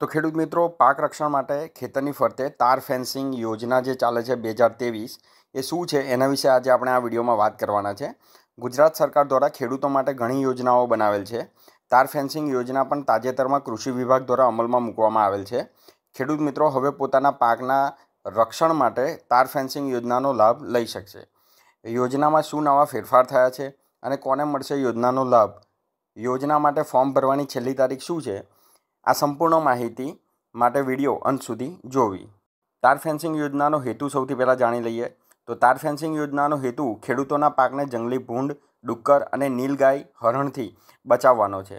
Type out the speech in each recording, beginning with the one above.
તો ખેડૂત મિત્રો પાક રક્ષણ માટે ખેતરની ફરતે તાર ફેન્સિંગ યોજના જે ચાલે છે બે હજાર ત્રેવીસ એ શું છે એના વિશે આજે આપણે આ વિડીયોમાં વાત કરવાના છે ગુજરાત સરકાર દ્વારા ખેડૂતો માટે ઘણી યોજનાઓ બનાવેલ છે તાર ફેન્સિંગ યોજના પણ તાજેતરમાં કૃષિ વિભાગ દ્વારા અમલમાં મૂકવામાં આવેલ છે ખેડૂત મિત્રો હવે પોતાના પાકના રક્ષણ માટે તાર ફેન્સિંગ યોજનાનો લાભ લઈ શકશે યોજનામાં શું નવા ફેરફાર થયા છે અને કોને મળશે યોજનાનો લાભ યોજના માટે ફોર્મ ભરવાની છેલ્લી તારીખ શું છે આ સંપૂર્ણ માહિતી માટે વિડીયો અંત સુધી જોવી તાર ફેન્સિંગ યોજનાનો હેતુ સૌથી પહેલાં જાણી લઈએ તો તાર ફેન્સિંગ યોજનાનો હેતુ ખેડૂતોના પાકને જંગલી ભૂંડ ડુક્કર અને નીલગાય હરણથી બચાવવાનો છે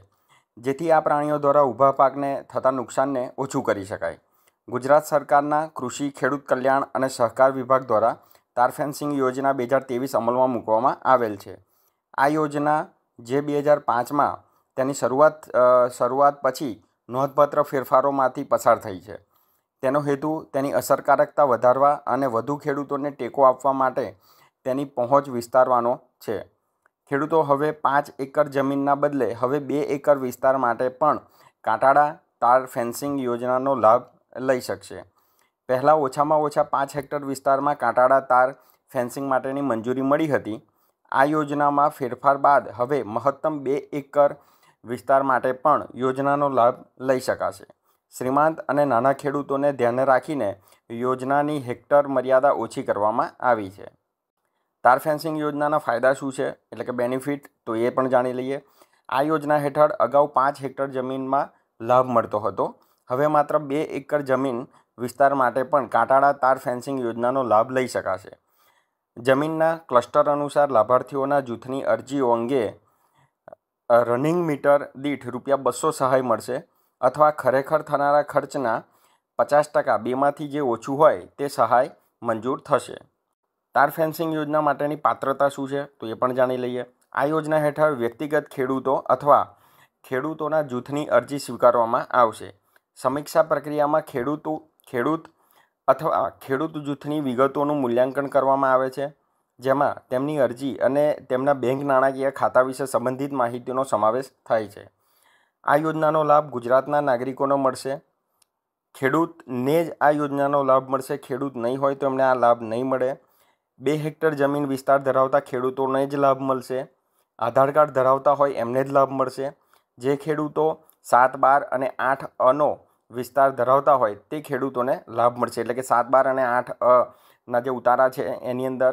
જેથી આ પ્રાણીઓ દ્વારા ઊભા પાકને થતા નુકસાનને ઓછું કરી શકાય ગુજરાત સરકારના કૃષિ ખેડૂત કલ્યાણ અને સહકાર વિભાગ દ્વારા તાર ફેન્સિંગ યોજના બે હજાર ત્રેવીસ અમલમાં મૂકવામાં આવેલ છે આ યોજના જે બે હજાર પાંચમાં તેની શરૂઆત શરૂઆત પછી નોંધપાત્ર ફેરફારોમાંથી પસાર થઈ છે તેનો હેતુ તેની અસરકારકતા વધારવા અને વધુ ખેડૂતોને ટેકો આપવા માટે તેની પહોંચ વિસ્તારવાનો છે ખેડૂતો હવે પાંચ એકર જમીનના બદલે હવે બે એકર વિસ્તાર માટે પણ કાંટાળા તાર ફેન્સિંગ યોજનાનો લાભ લઈ શકશે પહેલાં ઓછામાં ઓછા પાંચ હેક્ટર વિસ્તારમાં કાંટાળા તાર ફેન્સિંગ માટેની મંજૂરી મળી હતી આ યોજનામાં ફેરફાર બાદ હવે મહત્તમ બે એકર વિસ્તાર માટે પણ યોજનાનો લાભ લઈ શકાશે શ્રીમંત અને નાના ખેડૂતોને ધ્યાને રાખીને યોજનાની હેક્ટર મર્યાદા ઓછી કરવામાં આવી છે તાર ફેન્સિંગ યોજનાના ફાયદા શું છે એટલે કે બેનિફિટ તો એ પણ જાણી લઈએ આ યોજના હેઠળ અગાઉ પાંચ હેક્ટર જમીનમાં લાભ મળતો હતો હવે માત્ર બે એકર જમીન વિસ્તાર માટે પણ કાટાળા તાર ફેન્સિંગ યોજનાનો લાભ લઈ શકાશે જમીનના ક્લસ્ટર અનુસાર લાભાર્થીઓના જૂથની અરજીઓ અંગે રનિંગ મીટર દીઠ રૂપિયા બસો સહાય મળશે અથવા ખરેખર થનારા ખર્ચના પચાસ ટકા બેમાંથી જે ઓછું હોય તે સહાય મંજૂર થશે તાર ફેન્સિંગ યોજના માટેની પાત્રતા શું છે તો એ પણ જાણી લઈએ આ યોજના હેઠળ વ્યક્તિગત ખેડૂતો અથવા ખેડૂતોના જૂથની અરજી સ્વીકારવામાં આવશે સમીક્ષા પ્રક્રિયામાં ખેડૂતો ખેડૂત અથવા ખેડૂત જૂથની વિગતોનું મૂલ્યાંકન કરવામાં આવે છે જેમાં તેમની અરજી અને તેમના બેંક નાણાકીય ખાતા વિશે સંબંધિત માહિતીનો સમાવેશ થાય છે આ યોજનાનો લાભ ગુજરાતના નાગરિકોનો મળશે ખેડૂતને જ આ યોજનાનો લાભ મળશે ખેડૂત નહીં હોય તો એમને આ લાભ નહીં મળે બે હેક્ટર જમીન વિસ્તાર ધરાવતા ખેડૂતોને જ લાભ મળશે આધાર કાર્ડ ધરાવતા હોય એમને જ લાભ મળશે જે ખેડૂતો સાત બાર અને આઠ અનો વિસ્તાર ધરાવતા હોય તે ખેડૂતોને લાભ મળશે એટલે કે સાત બાર અને આઠ અ ના જે ઉતારા છે એની અંદર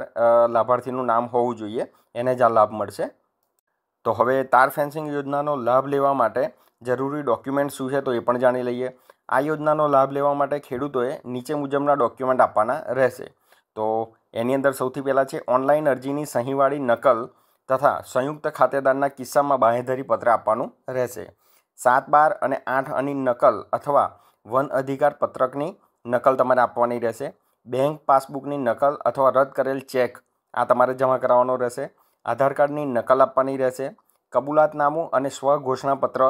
લાભાર્થીનું નામ હોવું જોઈએ એને જ આ લાભ મળશે તો હવે તાર ફેન્સિંગ યોજનાનો લાભ લેવા માટે જરૂરી ડોક્યુમેન્ટ શું છે તો એ પણ જાણી લઈએ આ યોજનાનો લાભ લેવા માટે ખેડૂતોએ નીચે મુજબના ડોક્યુમેન્ટ આપવાના રહેશે તો એની અંદર સૌથી પહેલાં છે ઓનલાઈન અરજીની સહીવાળી નકલ તથા સંયુક્ત ખાતેદારના કિસ્સામાં બાંહેધરી પત્ર આપવાનું રહેશે સાત બાર અને આઠ અની નકલ અથવા વન અધિકાર પત્રકની નકલ તમારે આપવાની રહેશે બેંક પાસબુકની નકલ અથવા રદ કરેલ ચેક આ તમારે જમા કરાવવાનો રહેશે આધાર કાર્ડની નકલ આપવાની રહેશે કબૂલાતનામું અને સ્વ ઘોષણાપત્ર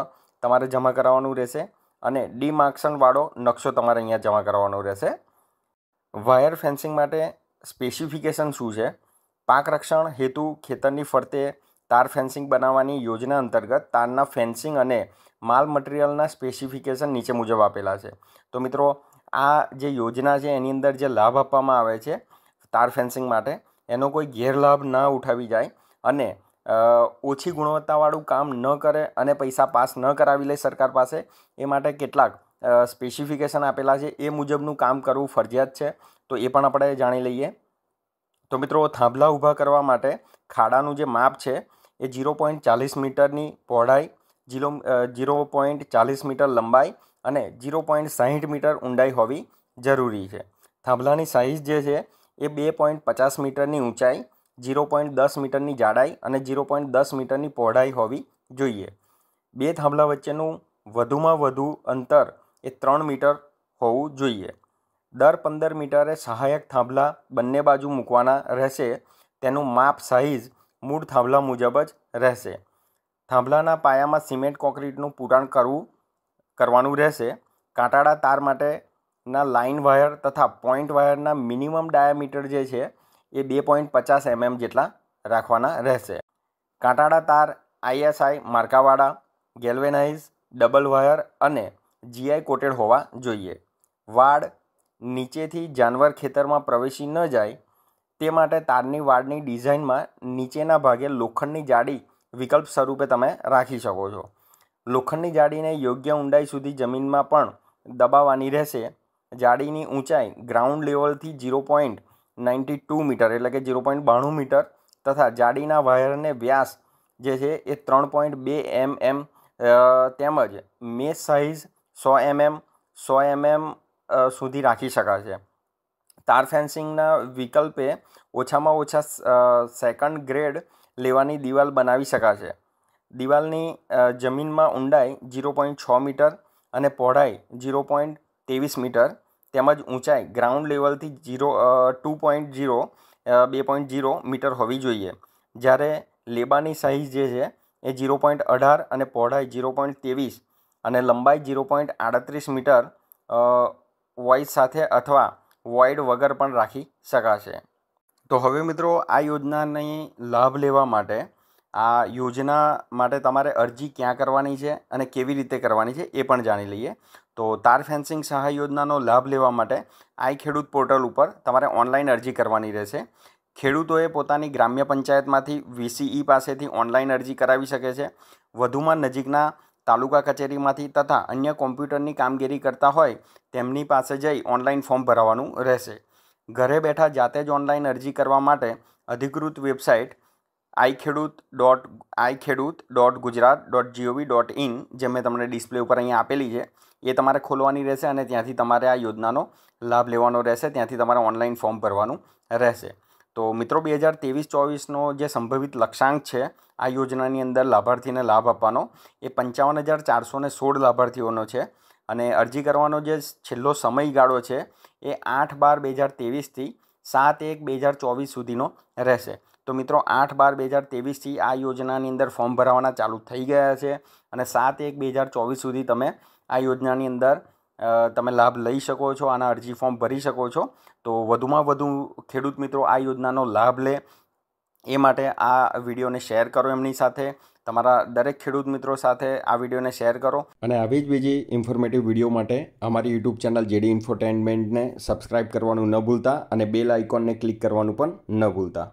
તમારે જમા કરાવવાનું રહેશે અને ડીમાર્કસનવાળો નકશો તમારે અહીંયા જમા કરાવવાનો રહેશે વાયર ફેન્સિંગ માટે સ્પેસિફિકેશન શું છે પાક રક્ષણ હેતુ ખેતરની ફરતે તાર ફેન્સિંગ બનાવવાની યોજના અંતર્ગત તારના ફેન્સિંગ અને માલ મટીરિયલના સ્પેસિફિકેશન નીચે મુજબ આપેલા છે તો મિત્રો આ જે યોજના છે એની અંદર જે લાભ આપવામાં આવે છે તાર ફેન્સિંગ માટે એનો કોઈ ગેરલાભ ન ઉઠાવી જાય અને ઓછી ગુણવત્તાવાળું કામ ન કરે અને પૈસા પાસ ન કરાવી લે સરકાર પાસે એ માટે કેટલાક સ્પેસિફિકેશન આપેલા છે એ મુજબનું કામ કરવું ફરજિયાત છે તો એ પણ આપણે જાણી લઈએ તો મિત્રો થાંભલા ઊભા કરવા માટે ખાડાનું જે માપ છે એ જીરો પોઈન્ટ ચાલીસ મીટરની પહોળાઈ જીરો જીરો પોઈન્ટ ચાલીસ મીટર લંબાઈ અને જીરો પોઈન્ટ સાહીઠ મીટર ઊંડાઈ હોવી જરૂરી છે થાંભલાની સાઇઝ જે છે એ બે પોઈન્ટ પચાસ મીટરની ઊંચાઈ જીરો પોઈન્ટ દસ મીટરની જાડાઈ અને જીરો પોઈન્ટ દસ મીટરની પહોળાઈ હોવી જોઈએ બે થાંભલા વચ્ચેનું વધુમાં વધુ અંતર એ ત્રણ મીટર હોવું જોઈએ દર પંદર મીટરે સહાયક થાંભલા બંને બાજુ મૂકવાના રહેશે તેનું માપ સાઈઝ મૂળ થાંભલા મુજબ જ રહેશે થાંભલાના પાયામાં સિમેન્ટ કોન્ક્રીટનું પૂરાણ કરવું કરવાનું રહેશે કાંટાળા તાર માટેના લાઇન વાયર તથા પોઈન્ટ વાયરના મિનિમમ ડાયામીટર જે છે એ બે પોઈન્ટ પચાસ એમએમ જેટલા રાખવાના રહેશે કાંટાળા તાર આઈએસઆઈ માર્કાવાળા ગેલ્વેનાઇઝ ડબલ વાયર અને જીઆઈ કોટેડ હોવા જોઈએ વાડ નીચેથી જાનવર ખેતરમાં પ્રવેશી ન જાય તે માટે તારની વાડની ડિઝાઇનમાં નીચેના ભાગે લોખંડની જાડી વિકલ્પ સ્વરૂપે તમે રાખી શકો છો લોખંડની જાળીને યોગ્ય ઊંડાઈ સુધી જમીનમાં પણ દબાવવાની રહેશે જાળીની ઊંચાઈ ગ્રાઉન્ડ લેવલથી zero point ninety two metre એટલે કે ઝીરો પોઈન્ટ બાણું મીટર તથા જાળીના વાયરને વ્યાસ જે છે એ ત્રણ પોઈન્ટ બે એમ mm, એમ તેમજ મે સાઇઝ સો એમએમ mm, સો એમએમ mm, સુધી રાખી શકાશે તાર ફેન્સિંગના વિકલ્પે ઓછામાં ઓછા સેકન્ડ ગ્રેડ લેવાની દિવાલ બનાવી શકાશે દિવાલની જમીનમાં ઊંડાઈ ઝીરો પોઈન્ટ છ મીટર અને પહોળાઈ જીરો પોઈન્ટ ત્રેવીસ મીટર તેમજ ઊંચાઈ ગ્રાઉન્ડ લેવલથી જીરો ટુ પોઈન્ટ જીરો બે પોઈન્ટ જીરો મીટર હોવી જોઈએ જ્યારે લેબાની સાઇઝ જે છે એ જીરો પોઈન્ટ અઢાર અને પહોળાઈ જીરો પોઈન્ટ ત્રેવીસ અને લંબાઈ જીરો પોઈન્ટ આડત્રીસ મીટર વોઇસ સાથે અથવા વોઇડ વગર પણ રાખી શકાશે તો હવે મિત્રો આ યોજનાની લાભ લેવા માટે આ યોજના માટે તમારે અરજી ક્યાં કરવાની છે અને કેવી રીતે કરવાની છે એ પણ જાણી લઈએ તો તાર ફેન્સિંગ સહાય યોજનાનો લાભ લેવા માટે આઈ ખેડૂત પોર્ટલ ઉપર તમારે ઓનલાઈન અરજી કરવાની રહેશે ખેડૂતોએ પોતાની ગ્રામ્ય પંચાયતમાંથી વીસીઈ પાસેથી ઓનલાઈન અરજી કરાવી શકે છે વધુમાં નજીકના તાલુકા કચેરીમાંથી તથા અન્ય કોમ્પ્યુટરની કામગીરી કરતા હોય તેમની પાસે જઈ ઓનલાઈન ફોર્મ ભરાવાનું રહેશે ઘરે બેઠા જાતે જ ઓનલાઈન અરજી કરવા માટે અધિકૃત વેબસાઇટ આઈ ખેડૂત ડોટ આઈ ખેડૂત dot Gujarat dot G O V dot in જે મેં તમને ડિસ્પ્લે ઉપર અહીંયા આપેલી છે એ તમારે ખોલવાની રહેશે અને ત્યાંથી તમારે આ યોજનાનો લાભ લેવાનો રહેશે ત્યાંથી તમારે ઓનલાઈન ફોર્મ ભરવાનું રહેશે તો મિત્રો બે હજાર ત્રેવીસ ચોવીસનો જે સંભવિત લક્ષ્યાંક છે આ યોજનાની અંદર લાભાર્થીને લાભ આપવાનો એ પંચાવન હજાર ચારસો ને સોળ લાભાર્થીઓનો છે અને અરજી કરવાનો જે છેલ્લો સમયગાળો છે એ આઠ બાર બે હજાર ત્રેવીસથી સાત એક બે હજાર ચોવીસ સુધીનો રહેશે તો મિત્રો આઠ બાર બે હજાર તેવીસથી આ યોજનાની અંદર ફોર્મ ભરાવાના ચાલુ થઈ ગયા છે અને સાત એક બે હજાર ચોવીસ સુધી તમે આ યોજનાની અંદર તમે લાભ લઈ શકો છો આના અરજી ફોર્મ ભરી શકો છો તો વધુમાં વધુ ખેડૂત મિત્રો આ યોજનાનો લાભ લે એ માટે આ વિડીયોને શેર કરો એમની સાથે તમારા દરેક ખેડૂત મિત્રો સાથે આ વિડીયોને શેર કરો અને આવી જ બીજી ઇન્ફોર્મેટિવ વિડીયો માટે અમારી યુટ્યુબ ચેનલ જેડી ઇન્ફોટેનમેન્ટને સબસ્ક્રાઇબ કરવાનું ન ભૂલતા અને બેલ આઇકોનને ક્લિક કરવાનું પણ ન ભૂલતા